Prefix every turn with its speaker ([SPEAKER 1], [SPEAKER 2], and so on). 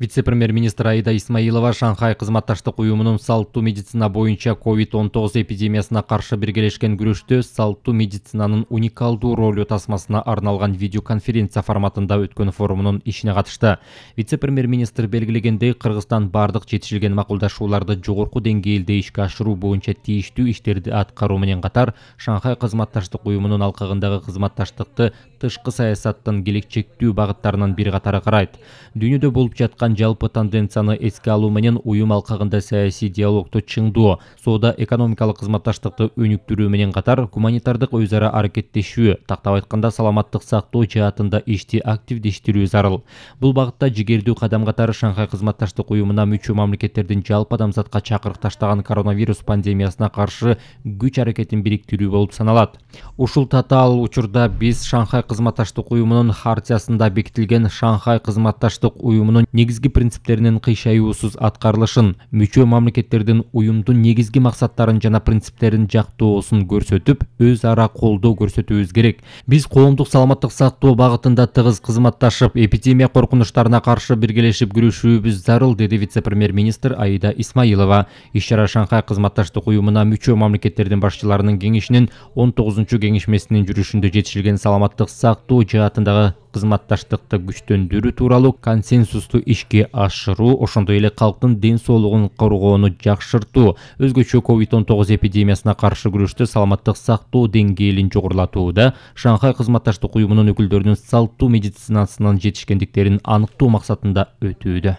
[SPEAKER 1] вице-премьер-министр аида исмаилова шанхай кызматташтык уюмунун салттуу медицина боюнча covid 19 эпидемиясына каршы биргелешкен күрөштө салттуу медицинанын уникалдуу ролу тасмасына арналган видеоконференция форматында өткөн форумунун ишине катышты вице премьер министр белгилегендей кыргызстан баардык жетишилген макулдашууларды жогорку деңгээлде ишке ашыруу боюнча тийиштүү иштерди аткаруу менен катар шанхай кызматташтык уюмунун алкагындагы кызматташтыкты тышкы саясаттын келечектүү багыттарынын бир катары карайт дүйнөдө болуп жаткан қазақстан жалпы тенденцияны эске алу менен уюм алқағында саясий диалогты чыңдоо соода экономикалык кызматташтыкты өнүктүрүү менен катар гуманитардык өз ара аракеттешүү тактап айтканда саламаттык сактоо жаатында ишти активдештирүү зарыл бул багытта жигердүү кадам катары шанхай кызматташтык уюмуна мүчө мамлекеттердин жалпы адамзатка чакырык таштаган коронавирус пандемиясына каршы күч аракетин бириктирүү болуп саналат ушул татаал учурда биз шанхай кызматташтык уюмунун хартиясында бекитилген шанхай кызматташтык уюмунун негизги негізгі принциптерінен кыйшаюусуз аткарылышын мүчө мамлекеттердин уюмдун негизги максаттарын жана принциптерин жактоосун көрсөтүп өз ара колдоо көрсөтүүбүз керек биз коомдук саламаттык сактоо багытында тыгыз кызматташып эпидемия коркунучтарына каршы биргелешип күрөшүүбүз зарыл деди вице премьер министр аида исмаилова иш чара шанхай кызматташтык уюмуна мүчө мамлекеттердин башчыларынын кеңешинин он тогузунчу кеңешмесинин жүрүшүндө жетишилген саламаттык сактоо жаатындагы кызматташтыкты күчтөндүрүү тууралуу консенсусту ишке ашыруу ошондой эле калктын ден соолугун коргоону жакшыртуу өзгөчө covid он тогуз эпидемиясына каршы күрөштө саламаттык сактоо деңгээлин жогорулатууда шанхай кызматташтык уюмунун өкүлдөрүнүн салттуу медицинасынан жетишкендиктерин аныктоо максатында өтүүдө